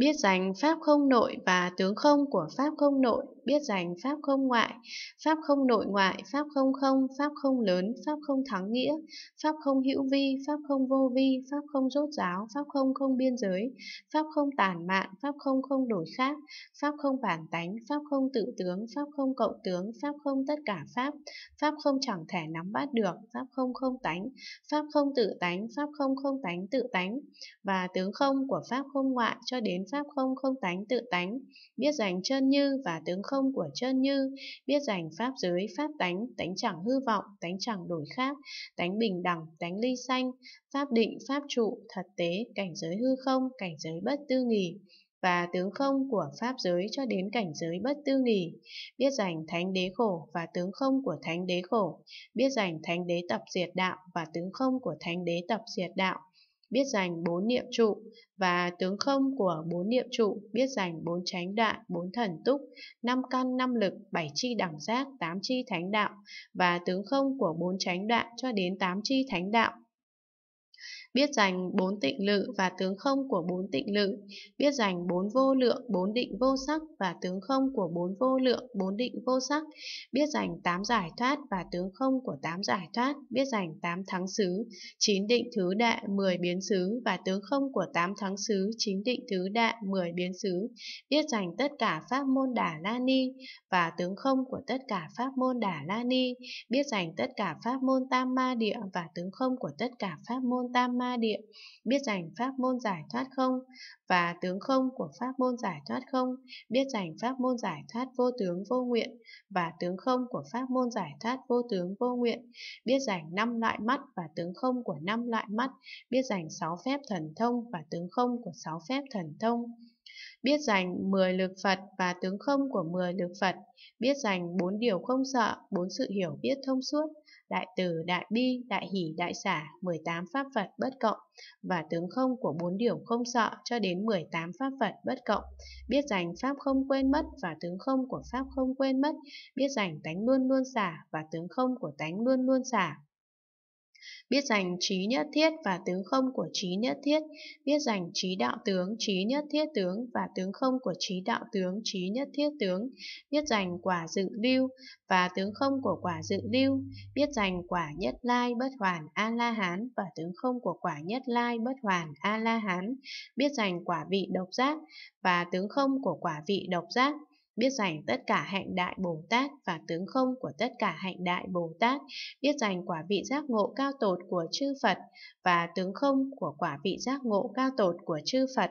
biết dành pháp không nội và tướng không của pháp không nội, biết dành pháp không ngoại, pháp không nội ngoại, pháp không không, pháp không lớn, pháp không thắng nghĩa, pháp không hữu vi, pháp không vô vi, pháp không rốt ráo pháp không không biên giới, pháp không tản mạn, pháp không không đổi khác, pháp không bản tánh, pháp không tự tướng, pháp không cộng tướng, pháp không tất cả pháp, pháp không chẳng thể nắm bắt được, pháp không không tánh, pháp không tự tánh, pháp không không tánh tự tánh, và tướng không của pháp không ngoại cho đến pháp không không tánh tự tánh, biết rành chân như và tướng không của chân như, biết rành pháp giới pháp tánh, tánh chẳng hư vọng, tánh chẳng đổi khác, tánh bình đẳng, tánh ly sanh, pháp định, pháp trụ, thật tế, cảnh giới hư không, cảnh giới bất tư nghỉ và tướng không của pháp giới cho đến cảnh giới bất tư nghỉ, biết rành thánh đế khổ và tướng không của thánh đế khổ, biết rành thánh đế tập diệt đạo và tướng không của thánh đế tập diệt đạo, biết giành bốn niệm trụ và tướng không của bốn niệm trụ biết giành bốn chánh đại, bốn thần túc, năm căn năm lực, bảy chi đẳng giác, tám chi thánh đạo và tướng không của bốn chánh đại cho đến tám chi thánh đạo biết dành bốn tịnh lự và tướng không của bốn tịnh lự, biết dành bốn vô lượng, bốn định vô sắc và tướng không của bốn vô lượng, bốn định vô sắc, biết dành tám giải thoát và tướng không của tám giải thoát, biết dành tám thắng xứ, chín định thứ đệ, mười biến xứ và tướng không của tám thắng xứ, chín định thứ đệ, mười biến xứ, biết dành tất cả pháp môn đà la ni và tướng không của tất cả pháp môn đà la ni, biết dành tất cả pháp môn tam ma địa và tướng không của tất cả pháp môn tam ma địa, biết rành pháp môn giải thoát không, và tướng không của pháp môn giải thoát không, biết rành pháp môn giải thoát vô tướng vô nguyện, và tướng không của pháp môn giải thoát vô tướng vô nguyện, biết rành năm loại mắt và tướng không của năm loại mắt, biết rành sáu phép thần thông và tướng không của sáu phép thần thông biết rành 10 lực Phật và tướng không của 10 lực Phật, biết rành bốn điều không sợ, bốn sự hiểu biết thông suốt, đại từ, đại bi, đại hỷ, đại xả, 18 pháp Phật bất cộng và tướng không của bốn điều không sợ cho đến 18 pháp Phật bất cộng, biết rằng pháp không quên mất và tướng không của pháp không quên mất, biết rằng tánh luôn luôn xả và tướng không của tánh luôn luôn xả. Biết dành trí nhất thiết và tướng không của trí nhất thiết, biết dành trí đạo tướng, trí nhất thiết tướng và tướng không của trí đạo tướng, trí nhất thiết tướng, biết dành quả dự lưu và tướng không của quả dự lưu, biết dành quả nhất lai bất hoàn A-la-hán và tướng không của quả nhất lai bất hoàn A-la-hán, biết dành quả vị độc giác và tướng không của quả vị độc giác, biết dành tất cả hạnh đại Bồ Tát và tướng không của tất cả hạnh đại Bồ Tát, biết dành quả vị giác ngộ cao tột của chư Phật và tướng không của quả vị giác ngộ cao tột của chư Phật.